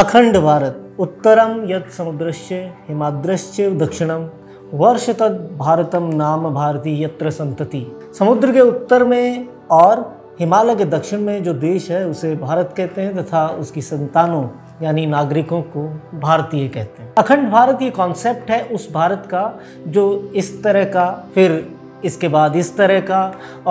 अखंड भारत उत्तरम यद समुद्रश्च हिमाद्रश्च दक्षिणम वर्ष तद भारतम नाम भारती यत्र संतति समुद्र के उत्तर में और हिमालय के दक्षिण में जो देश है उसे भारत कहते हैं तथा उसकी संतानों यानी नागरिकों को भारतीय कहते हैं अखंड भारत ये कॉन्सेप्ट है उस भारत का जो इस तरह का फिर इसके बाद इस तरह का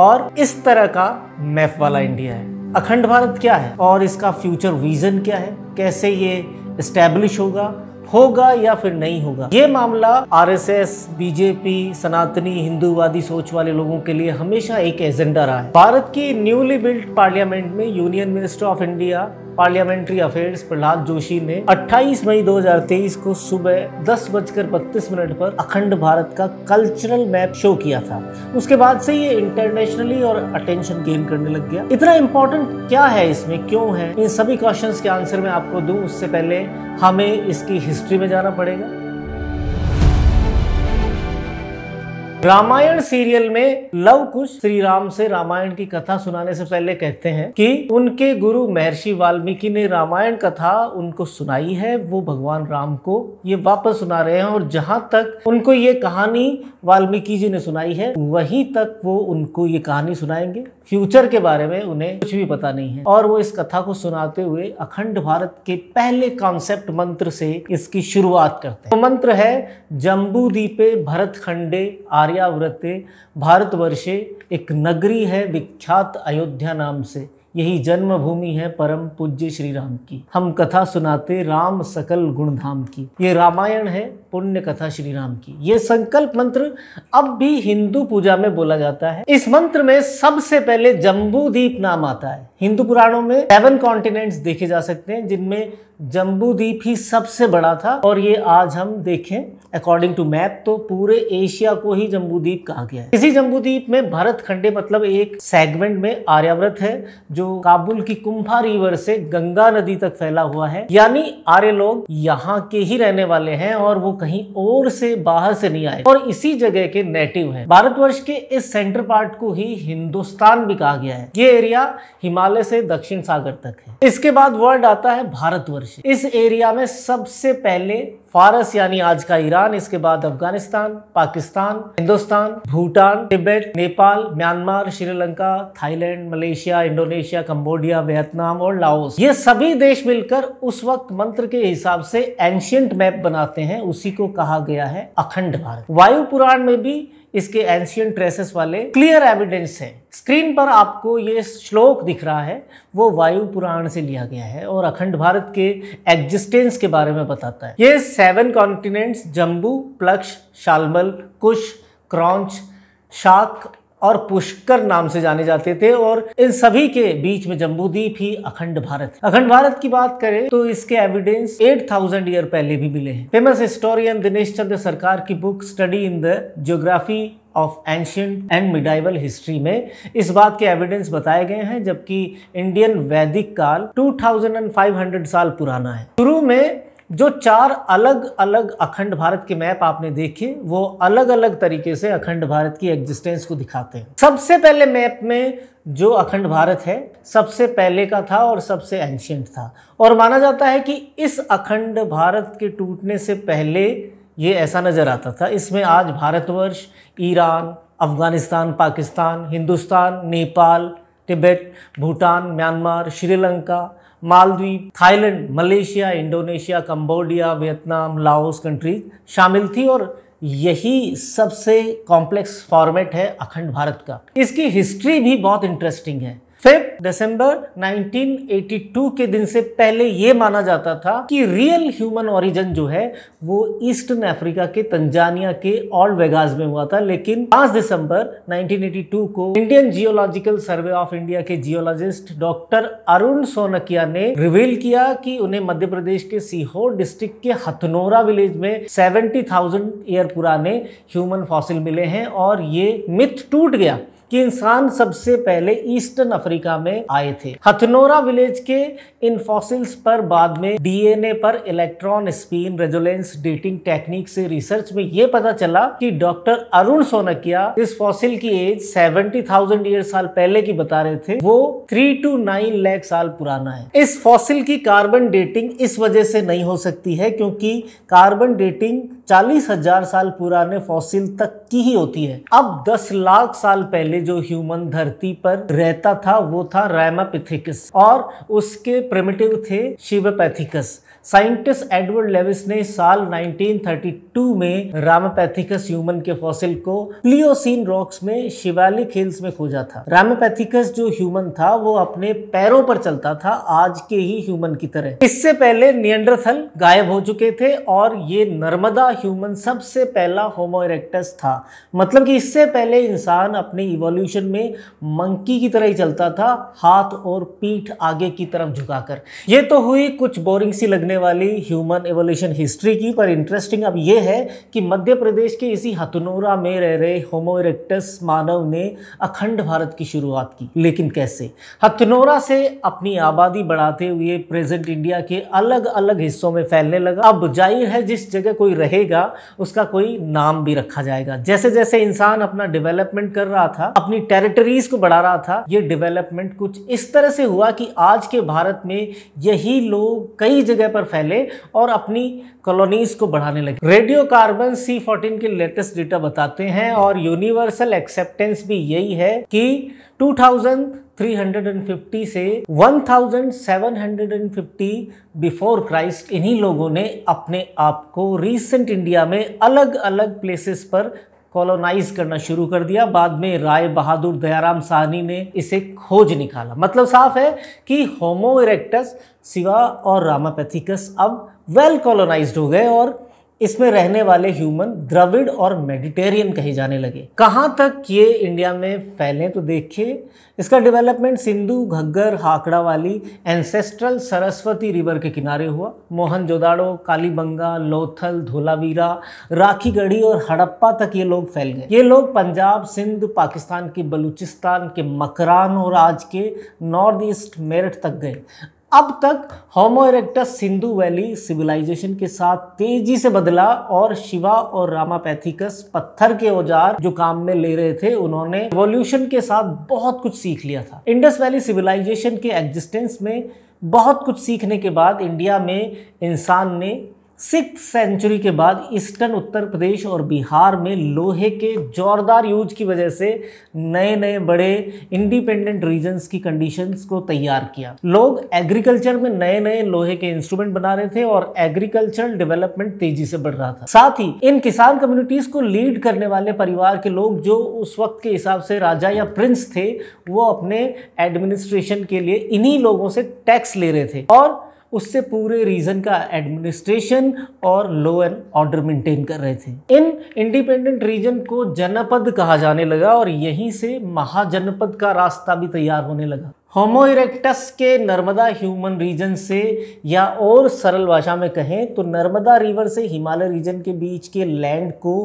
और इस तरह का मैप वाला इंडिया है अखंड भारत क्या है और इसका फ्यूचर विजन क्या है कैसे ये इस्टेब्लिश होगा होगा या फिर नहीं होगा ये मामला आरएसएस, बीजेपी सनातनी हिंदूवादी सोच वाले लोगों के लिए हमेशा एक एजेंडा रहा है भारत की न्यूली बिल्ट पार्लियामेंट में union minister of India parliamentary affairs Prahlad Joshi ने 28 मई 2023 को सुबह दस बजकर बत्तीस मिनट पर अखंड भारत का कल्चरल मैप शो किया था उसके बाद से ये इंटरनेशनली और अटेंशन गेन करने लग गया इतना इम्पोर्टेंट क्या है इसमें क्यों है इन सभी क्वेश्चन के आंसर में आपको दू उससे पहले हमें इसकी हिस्ट्री में जाना पड़ेगा रामायण सीरियल में लव कुश श्री राम से रामायण की कथा सुनाने से पहले कहते हैं कि उनके गुरु महर्षि वाल्मीकि ने रामायण कथा उनको सुनाई है वो भगवान राम को ये वापस सुना रहे हैं और जहां तक उनको ये कहानी वाल्मीकि जी ने सुनाई है वहीं तक वो उनको ये कहानी सुनाएंगे फ्यूचर के बारे में उन्हें कुछ भी पता नहीं है और वो इस कथा को सुनाते हुए अखंड भारत के पहले कॉन्सेप्ट मंत्र से इसकी शुरुआत करते हैं तो मंत्र है जम्बू दीपे भरत खंडे आर्य आर्याव्रते भारतवर्षे एक नगरी है विख्यात अयोध्या नाम से यही जन्मभूमि है परम पूज्य श्री राम की हम कथा सुनाते राम सकल गुणधाम की ये रामायण है पुण्य कथा श्री राम की ये संकल्प मंत्र अब भी हिंदू पूजा में बोला जाता है इस मंत्र में सबसे पहले जम्बूदीप नाम आता है हिंदू पुराणों में सेवन कॉन्टिनेंट्स देखे जा सकते हैं जिनमें जम्बूदीप ही सबसे बड़ा था और ये आज हम देखें अकॉर्डिंग टू मैप तो पूरे एशिया को ही जम्बूद्वीप कहा गया है इसी जम्बूद्वीप में भारत खंडे मतलब एक सेगमेंट में आर्यावर्त है जो काबुल की कुंभा रिवर से गंगा नदी तक फैला हुआ है यानी आर्य लोग यहाँ के ही रहने वाले हैं और वो कहीं और से बाहर से नहीं आए और इसी जगह के नेटिव हैं भारतवर्ष के इस सेंटर पार्ट को ही हिंदुस्तान भी कहा गया है ये एरिया हिमालय से दक्षिण सागर तक है इसके बाद वर्ड आता है भारतवर्ष इस एरिया में सबसे पहले फारस यानी आज का ईरान इसके बाद Afghanistan Pakistan Hindustan Bhutan Tibet Nepal Myanmar Sri Lanka Thailand Malaysia Indonesia Cambodia Vietnam और लाओस ये सभी देश मिलकर उस वक्त मंत्र के हिसाब से एंशियंट मैप बनाते हैं उसी को कहा गया है अखंड भारत वायु पुराण में भी इसके एंशियन ट्रेसेस वाले क्लियर एविडेंस हैं स्क्रीन पर आपको ये श्लोक दिख रहा है वो वायु पुराण से लिया गया है और अखंड भारत के एग्जिस्टेंस के बारे में बताता है ये सेवन कॉन्टिनेंट्स जम्बू प्लक्ष शालमल कुश क्रॉन्च शाक और पुष्कर नाम से जाने जाते थे और इन सभी के बीच में जम्बूद्वीप ही अखंड भारत अखंड भारत की बात करें तो इसके एविडेंस 8000 ईयर पहले भी मिले हैं फेमस हिस्टोरियन दिनेश चंद्र सरकार की book study in the geography of ancient and medieval history में इस बात के एविडेंस बताए गए हैं जबकि इंडियन वैदिक काल 2500 साल पुराना है शुरू में जो चार अलग अलग अखंड भारत के मैप आपने देखे वो अलग अलग तरीके से अखंड भारत की एग्जिस्टेंस को दिखाते हैं सबसे पहले मैप में जो अखंड भारत है सबसे पहले का था और सबसे एंशियंट था और माना जाता है कि इस अखंड भारत के टूटने से पहले ये ऐसा नज़र आता था इसमें आज Bharatvarsh Iran Afghanistan Pakistan Hindustan Nepal Tibet Bhutan Myanmar Sri Lanka Maldives Thailand Malaysia Indonesia Cambodia Vietnam Laos countries शामिल थी और यही सबसे कॉम्प्लेक्स फॉर्मेट है अखंड भारत का इसकी हिस्ट्री भी बहुत इंटरेस्टिंग है फिर दिसंबर 1982 के दिन से पहले ये माना जाता था कि रियल ह्यूमन ओरिजिन जो है वो ईस्टर्न अफ्रीका के तंजानिया के ऑल वेगास में हुआ था लेकिन 5 दिसंबर 1982 को Indian geological survey of India के जियोलॉजिस्ट डॉक्टर अरुण सोनकिया ने रिवील किया कि उन्हें मध्य प्रदेश के सीहोर डिस्ट्रिक्ट के हथनोरा विलेज में थाउजेंड ईयर पुराने ह्यूमन फॉसिल मिले हैं और ये मिथ टूट गया कि इंसान सबसे पहले ईस्टर्न अफ्रीका में आए थे हथनोरा विलेज के इन फॉसिल्स पर बाद में डीएनए पर electron spin resonance dating technique से रिसर्च में यह पता चला कि डॉक्टर अरुण सोनकिया इस फॉसिल की एज 70,000 ईयर साल पहले की बता रहे थे वो थ्री टू नाइन लैख साल पुराना है इस फॉसिल की कार्बन डेटिंग इस वजह से नहीं हो सकती है क्योंकि कार्बन डेटिंग चालीस हजार साल पुराने फॉसिल तक की ही होती है अब दस लाख साल पहले जो ह्यूमन धरती पर रहता था वो था रैमापिथिकस और उसके प्रिमिटिव थे शिवपैथिकस साइंटिस्ट एडवर्ड लेविस ने साल 1932 में रामापैथिकस ह्यूमन के फॉसिल को प्लियोसिन रॉक्स में शिवालिक हिल्स में खोजा था रामापैथिकस जो ह्यूमन था वो अपने पैरों पर चलता था आज के ही ह्यूमन की तरह इससे पहले नियंड्रथल गायब हो चुके थे और ये नर्मदा ह्यूमन सबसे पहला होमोरेक्टस था मतलब कि इससे पहले इंसान अपने इवोल्यूशन में मंकी की तरह ही चलता था हाथ और पीठ आगे की तरफ झुकाकर ये तो हुई कुछ बोरिंग सी लगने रहने वाली ह्यूमन एवोल्यूशन हिस्ट्री की पर इंटरेस्टिंग अब ये है कि मध्य प्रदेश के इसी हथनोरा में रह रहे होमो इरेक्टस मानव ने अखंड भारत की शुरुआत की लेकिन कैसे हथनोरा से अपनी आबादी बढ़ाते हुए प्रेजेंट इंडिया के अलग अलग हिस्सों में फैलने लगा अब जाहिर है जिस जगह कोई रहेगा उसका कोई नाम भी रखा जाएगा जैसे जैसे इंसान अपना डेवलपमेंट कर रहा था अपनी टेरिटरीज को बढ़ा रहा था ये डेवलपमेंट कुछ इस तरह से हुआ कि आज के भारत में यही लोग कई जगह पर पर फैले और अपनी कॉलोनीज को बढ़ाने लगे रेडियो कार्बन सी फोर्टीन के लेटेस्ट डेटा बताते हैं और यूनिवर्सल एक्सेप्टेंस भी यही है कि 2350 से 1750 बिफोर क्राइस्ट इन्हीं लोगों ने अपने आप को रीसेंट इंडिया में अलग अलग प्लेसेस पर कॉलोनाइज करना शुरू कर दिया बाद में राय बहादुर दयाराम साहनी ने इसे खोज निकाला मतलब साफ है कि होमो इरेक्टस सिवा और रामापैथिकस अब वेल कॉलोनाइज हो गए और इसमें रहने वाले ह्यूमन द्रविड़ और मेडिटेरियन कहे जाने लगे कहाँ तक ये इंडिया में फैले तो देखिए इसका डेवलपमेंट सिंधु घग्गर हाकड़ा वाली एंसेस्ट्रल सरस्वती रिवर के किनारे हुआ मोहन जोदाड़ो कालीबंगा लोथल धोलावीरा राखीगढ़ी और हड़प्पा तक ये लोग फैल गए ये लोग पंजाब सिंध पाकिस्तान के बलूचिस्तान के मकरान और आज के नॉर्थ ईस्ट मेरठ तक गए अब तक homo erectus Sindhu valley civilisation के साथ तेजी से बदला और शिवा और रामापैथिकस पत्थर के औजार जो काम में ले रहे थे उन्होंने रिवोल्यूशन के साथ बहुत कुछ सीख लिया था इंडस वैली सिविलाइजेशन के एग्जिस्टेंस में बहुत कुछ सीखने के बाद इंडिया में इंसान ने सिक्स सेंचुरी के बाद ईस्टर्न उत्तर प्रदेश और बिहार में लोहे के जोरदार यूज की वजह से नए नए बड़े इंडिपेंडेंट रीजन्स की कंडीशंस को तैयार किया लोग एग्रीकल्चर में नए नए लोहे के इंस्ट्रूमेंट बना रहे थे और एग्रीकल्चरल डेवलपमेंट तेजी से बढ़ रहा था साथ ही इन किसान कम्युनिटीज को लीड करने वाले परिवार के लोग जो उस वक्त के हिसाब से राजा या प्रिंस थे वो अपने एडमिनिस्ट्रेशन के लिए इन्हीं लोगों से टैक्स ले रहे थे और उससे पूरे रीजन का एडमिनिस्ट्रेशन और लॉ एंड ऑर्डर मेंटेन कर रहे थे इन इंडिपेंडेंट रीजन को जनपद कहा जाने लगा और यहीं से महाजनपद का रास्ता भी तैयार होने लगा होमोइरेक्टस के नर्मदा ह्यूमन रीजन से या और सरल भाषा में कहें तो नर्मदा रिवर से हिमालय रीजन के बीच के लैंड को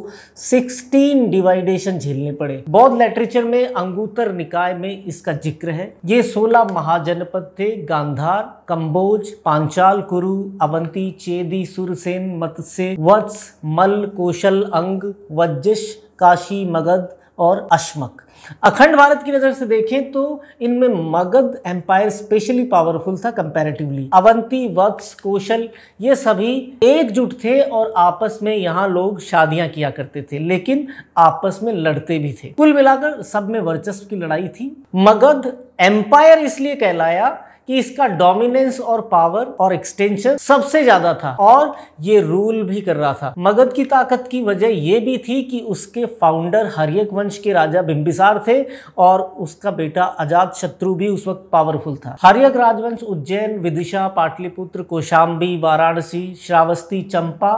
16 डिवाइडेशन झेलने पड़े बौद्ध लिटरेचर में अंगूतर निकाय में इसका जिक्र है ये 16 महाजनपद थे गांधार कंबोज पांचाल कुरु अवंती चेदी सुरसेन मत्स्य वत्स मल कौशल अंग वज्जिश काशी मगध और अश्मक अखंड भारत की नज़र से देखें तो इनमें मगध एम्पायर स्पेशली पावरफुल था कंपैरेटिवली अवंती वक्स कौशल ये सभी एकजुट थे और आपस में यहाँ लोग शादियां किया करते थे लेकिन आपस में लड़ते भी थे कुल मिलाकर सब में वर्चस्व की लड़ाई थी मगध एम्पायर इसलिए कहलाया कि इसका डोमिनेंस और पावर और एक्सटेंशन सबसे ज्यादा था और ये रूल भी कर रहा था मगध की ताकत की वजह यह भी थी कि उसके फाउंडर हरियक वंश के राजा बिंबिसार थे और उसका बेटा अजात शत्रु भी उस वक्त पावरफुल था हरियक राजवंश उज्जैन विदिशा पाटलिपुत्र कोशाम्बी वाराणसी श्रावस्ती चंपा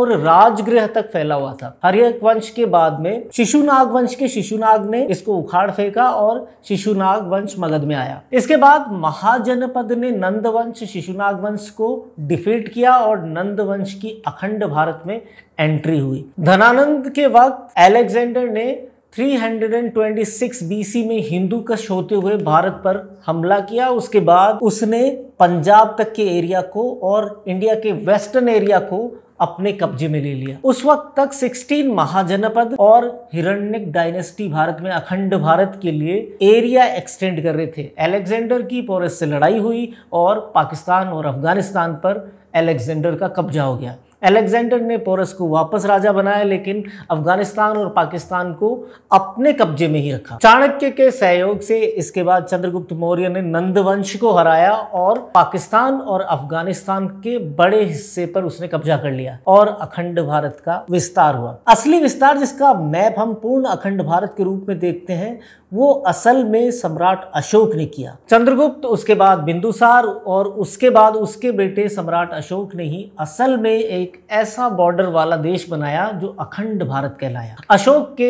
और राजगृह तक फैला हुआ था हरियक वंश के बाद में शिशुनाग वंश के शिशुनाग ने इसको उखाड़ फेंका और शिशुनाग वंश मगध में आया इसके बाद महाजन जनपद ने नंदवंश शिशुनाग वंश को डिफीट किया और नंदवंश की अखंड भारत में एंट्री हुई धनानंद के वक्त एलेक्जेंडर ने 326 बीसी में हिंदू कश होते हुए भारत पर हमला किया उसके बाद उसने पंजाब तक के एरिया को और इंडिया के वेस्टर्न एरिया को अपने कब्जे में ले लिया उस वक्त तक 16 महाजनपद और हिरण्यक डायनेस्टी भारत में अखंड भारत के लिए एरिया एक्सटेंड कर रहे थे अलेक्जेंडर की पोरस से लड़ाई हुई और पाकिस्तान और अफगानिस्तान पर अलेक्जेंडर का कब्जा हो गया अलेक्जेंडर ने पोरस को वापस राजा बनाया लेकिन अफगानिस्तान और पाकिस्तान को अपने कब्जे में ही रखा चाणक्य के सहयोग से इसके बाद चंद्रगुप्त मौर्य ने नंदवंश को हराया और पाकिस्तान और अफगानिस्तान के बड़े हिस्से पर उसने कब्जा कर लिया और अखंड भारत का विस्तार हुआ असली विस्तार जिसका मैप हम पूर्ण अखंड भारत के रूप में देखते हैं वो असल में सम्राट अशोक ने किया चंद्रगुप्त उसके बाद बिंदुसार और उसके बाद उसके बेटे सम्राट अशोक ने ही असल में एक एक ऐसा बॉर्डर वाला देश बनाया जो अखंड भारत कहलाया अशोक के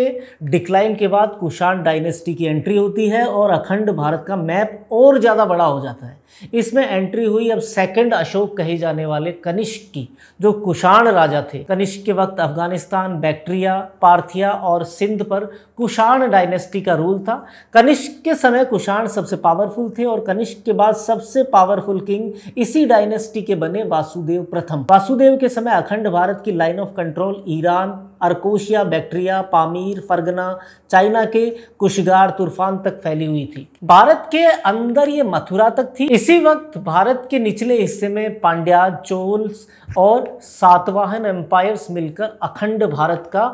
डिक्लाइन के बाद कुषाण डायनेस्टी की एंट्री होती है और अखंड भारत का मैप और ज़्यादा बड़ा हो जाता है इसमें एंट्री हुई अब सेकंड अशोक कहे जाने वाले कनिष्क की जो कुषाण राजा थे कनिष्क के वक्त अफगानिस्तान बैक्ट्रिया पार्थिया और सिंध पर कुषाण डायनेस्टी का रूल था कनिष्क के समय कुषाण सबसे पावरफुल थे और कनिष्क के बाद सबसे पावरफुल किंग इसी डायनेस्टी के बने वासुदेव प्रथम वासुदेव के समय अखंड भारत की line of control Iran Arachosia Bactria Pamir Fergana China के कुशगार तूफान तक फैली हुई थी भारत के अंदर ये मथुरा तक थी इसी वक्त भारत के निचले हिस्से में पांड्या चोल्स और सातवाहन एम्पायर्स मिलकर अखंड भारत का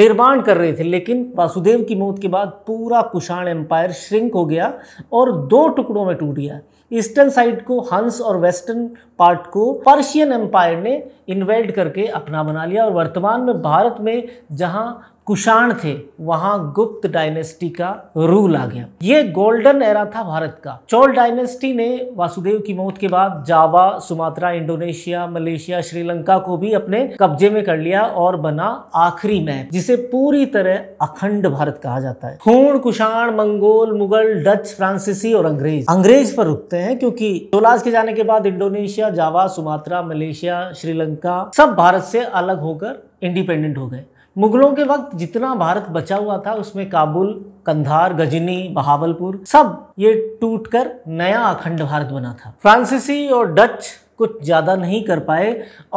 निर्माण कर रहे थे लेकिन वासुदेव की मौत के बाद पूरा कुषाण एम्पायर श्रिंक हो गया और दो टुकड़ों में टूट गया ईस्टर्न साइड को हंस और वेस्टर्न पार्ट को पर्शियन एम्पायर ने इन्वेड करके अपना बना लिया और वर्तमान में भारत में में जहाँ कुषाण थे वहां गुप्त डायनेस्टी का रूल आ गया ये गोल्डन एरा था भारत का चोल डायनेस्टी ने वासुदेव की मौत के बाद Java Sumatra Indonesia Malaysia Sri Lanka को भी अपने कब्जे में कर लिया और बना आखिरी मैप जिसे पूरी तरह अखंड भारत कहा जाता है खून कुषाण मंगोल मुगल डच फ्रांसीसी और अंग्रेज अंग्रेज पर रुकते हैं क्योंकि चोलाज के जाने के बाद Indonesia Java Sumatra Malaysia Sri Lanka सब भारत से अलग होकर इंडिपेंडेंट हो गए मुगलों के वक्त जितना भारत बचा हुआ था उसमें काबुल कंधार गजनी बहावलपुर सब ये टूटकर नया अखंड भारत बना था फ्रांसीसी और डच कुछ ज़्यादा नहीं कर पाए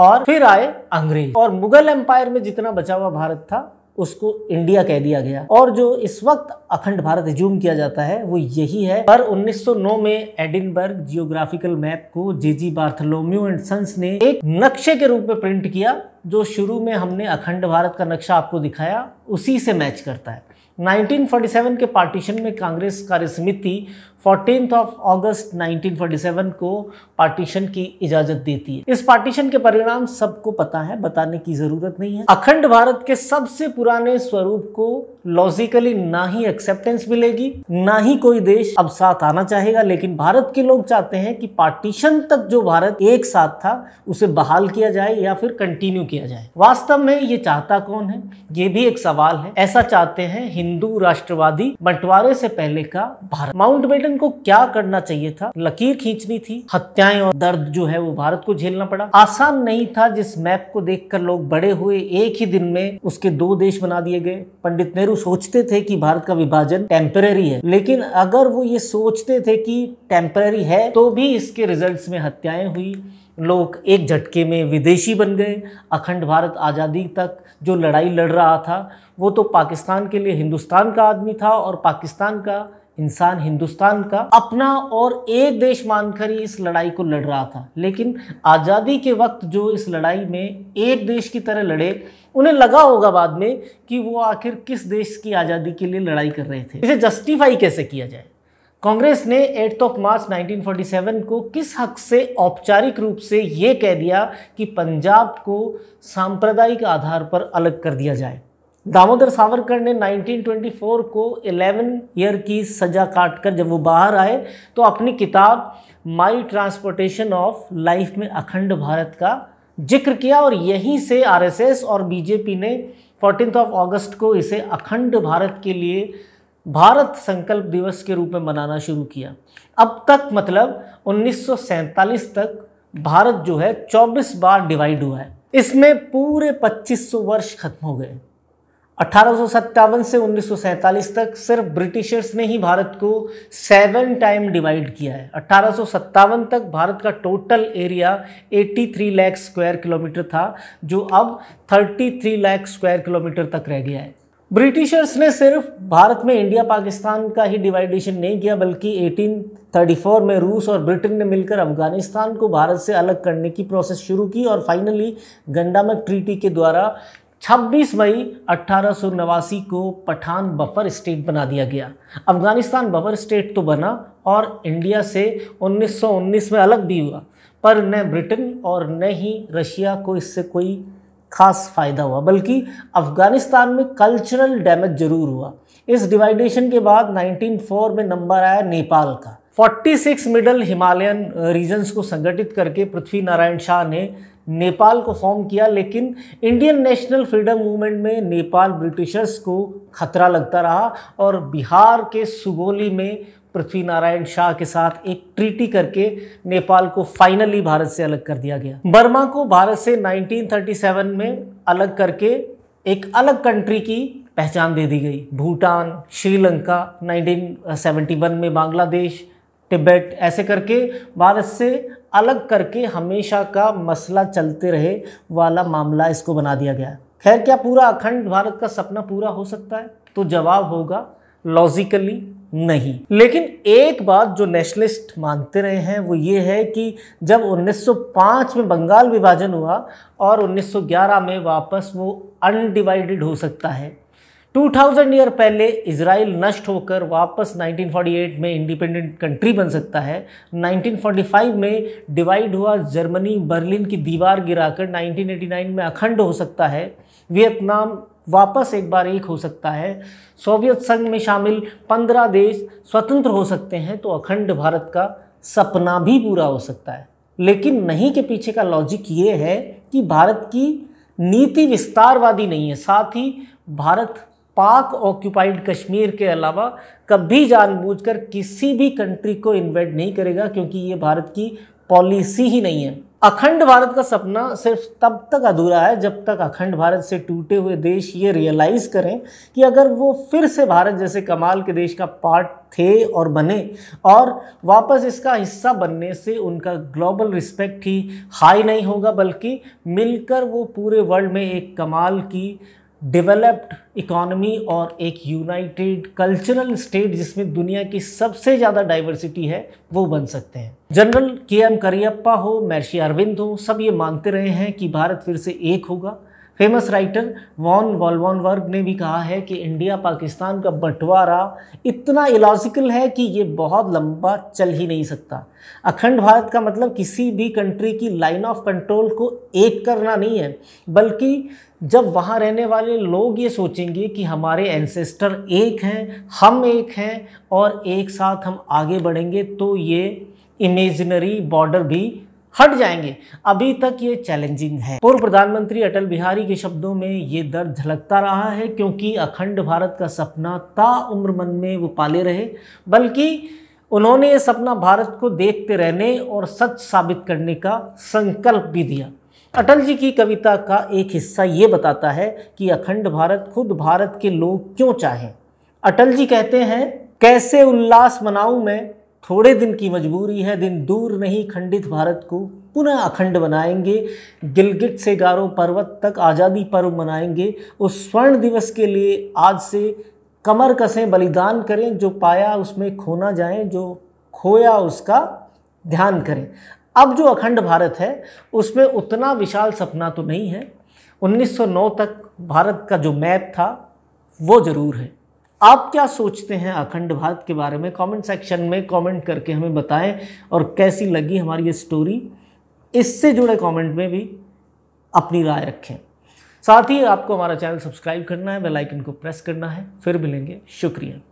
और फिर आए अंग्रेज और मुगल एम्पायर में जितना बचा हुआ भारत था उसको इंडिया कह दिया गया और जो इस वक्त अखंड भारत रिज्यूम किया जाता है वो यही है पर 1909 में एडिनबर्ग जियोग्राफिकल मैप को जे जी बार्थलोम्यू एंड सन्स ने एक नक्शे के रूप में प्रिंट किया जो शुरू में हमने अखंड भारत का नक्शा आपको दिखाया उसी से मैच करता है 1947 के पार्टीशन में कांग्रेस कार्य समिति फोर्टीन ऑफ अगस्त 1947 को पार्टीशन की इजाजत देती है इस पार्टीशन के परिणाम सबको पता है बताने की जरूरत नहीं है अखंड भारत के सबसे पुराने स्वरूप को लॉजिकली ना ही एक्सेप्टेंस मिलेगी ना ही कोई देश अब साथ आना चाहेगा लेकिन भारत के लोग चाहते हैं कि पार्टीशन तक जो भारत एक साथ था उसे बहाल किया जाए या फिर कंटिन्यू किया जाए वास्तव में ये चाहता कौन है ये भी एक सवाल है ऐसा चाहते हैं हिंदू हिंदू राष्ट्रवादी बंटवारे से पहले का भारत माउंटबेटन को क्या करना चाहिए था लकीर खींचनी थी हत्याएं और दर्द जो है वो भारत को झेलना पड़ा आसान नहीं था जिस मैप को देखकर लोग बड़े हुए एक ही दिन में उसके दो देश बना दिए गए पंडित नेहरू सोचते थे कि भारत का विभाजन टेम्परेरी है लेकिन अगर वो ये सोचते थे कि टेम्पररी है तो भी इसके रिजल्ट्स में हत्याएं हुई लोग एक झटके में विदेशी बन गए अखंड भारत आज़ादी तक जो लड़ाई लड़ रहा था वो तो पाकिस्तान के लिए हिंदुस्तान का आदमी था और पाकिस्तान का इंसान हिंदुस्तान का अपना और एक देश मानकर ही इस लड़ाई को लड़ रहा था लेकिन आज़ादी के वक्त जो इस लड़ाई में एक देश की तरह लड़े उन्हें लगा होगा बाद में कि वो आखिर किस देश की आज़ादी के लिए लड़ाई कर रहे थे इसे जस्टिफाई कैसे किया जाए कांग्रेस ने एट्थ ऑफ मार्च 1947 को किस हक से औपचारिक रूप से ये कह दिया कि पंजाब को सांप्रदायिक आधार पर अलग कर दिया जाए दामोदर सावरकर ने 1924 को 11 ईयर की सज़ा काटकर जब वो बाहर आए तो अपनी किताब माई ट्रांसपोर्टेशन ऑफ लाइफ में अखंड भारत का जिक्र किया और यहीं से आरएसएस और बीजेपी ने फोर्टीन ऑफ अगस्त को इसे अखंड भारत के लिए भारत संकल्प दिवस के रूप में मनाना शुरू किया अब तक मतलब उन्नीस तक भारत जो है 24 बार डिवाइड हुआ है इसमें पूरे 2500 वर्ष खत्म हो गए अठारह से उन्नीस तक सिर्फ ब्रिटिशर्स ने ही भारत को सेवन टाइम डिवाइड किया है अठारह तक भारत का total area 83 lakh square kilometre था जो अब 33 लाख स्क्वायर किलोमीटर तक रह गया है ब्रिटिशर्स ने सिर्फ भारत में इंडिया पाकिस्तान का ही डिवाइडेशन नहीं किया बल्कि 1834 में रूस और ब्रिटेन ने मिलकर अफगानिस्तान को भारत से अलग करने की प्रोसेस शुरू की और फाइनली गंडामक ट्रीटी के द्वारा 26 मई अट्ठारह को पठान बफर स्टेट बना दिया गया अफगानिस्तान बफर स्टेट तो बना और इंडिया से 1919 में अलग भी हुआ पर न ब्रिटेन और न ही रशिया को इससे कोई खास फ़ायदा हुआ बल्कि अफ़गानिस्तान में कल्चरल डैमेज जरूर हुआ इस डिवाइडेशन के बाद 1904 में नंबर आया नेपाल का 46 मिडल हिमालयन रीजन्स को संगठित करके पृथ्वी नारायण शाह ने नेपाल को फॉर्म किया लेकिन इंडियन नेशनल फ्रीडम मूवमेंट में नेपाल ब्रिटिशर्स को खतरा लगता रहा और बिहार के सुगोली में पृथ्वी नारायण शाह के साथ एक ट्रीटी करके नेपाल को फाइनली भारत से अलग कर दिया गया बर्मा को भारत से 1937 में अलग करके एक अलग कंट्री की पहचान दे दी गई भूटान श्रीलंका 1971 में बांग्लादेश टिबेट ऐसे करके भारत से अलग करके हमेशा का मसला चलते रहे वाला मामला इसको बना दिया गया है खैर क्या पूरा अखंड भारत का सपना पूरा हो सकता है तो जवाब होगा लॉजिकली नहीं लेकिन एक बात जो नेशनलिस्ट मानते रहे हैं वो ये है कि जब 1905 में बंगाल विभाजन हुआ और 1911 में वापस वो अनडिवाइडेड हो सकता है 2000 ईयर पहले इसराइल नष्ट होकर वापस 1948 में इंडिपेंडेंट कंट्री बन सकता है 1945 में डिवाइड हुआ जर्मनी बर्लिन की दीवार गिराकर 1989 में अखंड हो सकता है वियतनाम वापस एक बार एक हो सकता है सोवियत संघ में शामिल 15 देश स्वतंत्र हो सकते हैं तो अखंड भारत का सपना भी पूरा हो सकता है लेकिन नहीं के पीछे का लॉजिक ये है कि भारत की नीति विस्तारवादी नहीं है साथ ही भारत पाक ऑक्यूपाइड कश्मीर के अलावा कभी जानबूझकर किसी भी कंट्री को इन्वेट नहीं करेगा क्योंकि ये भारत की पॉलिसी ही नहीं है अखंड भारत का सपना सिर्फ तब तक अधूरा है जब तक अखंड भारत से टूटे हुए देश ये रियलाइज़ करें कि अगर वो फिर से भारत जैसे कमाल के देश का पार्ट थे और बने और वापस इसका हिस्सा बनने से उनका ग्लोबल रिस्पेक्ट ही हाई नहीं होगा बल्कि मिलकर वो पूरे वर्ल्ड में एक कमाल की डेवलप्ड इकॉनमी और एक यूनाइटेड कल्चरल स्टेट जिसमें दुनिया की सबसे ज़्यादा डाइवर्सिटी है वो बन सकते हैं जनरल के एम करियप्पा हो महर्षि अरविंद हो सब ये मानते रहे हैं कि भारत फिर से एक होगा फेमस राइटर वॉन वॉलवॉनवर्ग ने भी कहा है कि इंडिया पाकिस्तान का बंटवारा इतना इलाजिकल है कि ये बहुत लंबा चल ही नहीं सकता अखंड भारत का मतलब किसी भी कंट्री की लाइन ऑफ कंट्रोल को एक करना नहीं है बल्कि जब वहाँ रहने वाले लोग ये सोचेंगे कि हमारे एंसेस्टर एक हैं हम एक हैं और एक साथ हम आगे बढ़ेंगे तो ये इमेजनरी बॉर्डर भी हट जाएंगे अभी तक ये चैलेंजिंग है पूर्व प्रधानमंत्री अटल बिहारी के शब्दों में ये दर्द झलकता रहा है क्योंकि अखंड भारत का सपना ता उम्र मन में वो पाले रहे बल्कि उन्होंने ये सपना भारत को देखते रहने और सच साबित करने का संकल्प भी दिया अटल जी की कविता का एक हिस्सा ये बताता है कि अखंड भारत खुद भारत के लोग क्यों चाहें अटल जी कहते हैं कैसे उल्लास मनाऊं मैं थोड़े दिन की मजबूरी है दिन दूर नहीं खंडित भारत को पुनः अखंड बनाएंगे गिलगिट से गारो पर्वत तक आज़ादी पर्व मनाएंगे उस स्वर्ण दिवस के लिए आज से कमर कसें बलिदान करें जो पाया उसमें खोना जाए जो खोया उसका ध्यान करें अब जो अखंड भारत है उसमें उतना विशाल सपना तो नहीं है 1909 तक भारत का जो मैप था वो ज़रूर है आप क्या सोचते हैं अखंड भारत के बारे में कमेंट सेक्शन में कमेंट करके हमें बताएं और कैसी लगी हमारी ये स्टोरी इससे जुड़े कमेंट में भी अपनी राय रखें साथ ही आपको हमारा चैनल सब्सक्राइब करना है बेल आइकन को प्रेस करना है फिर मिलेंगे शुक्रिया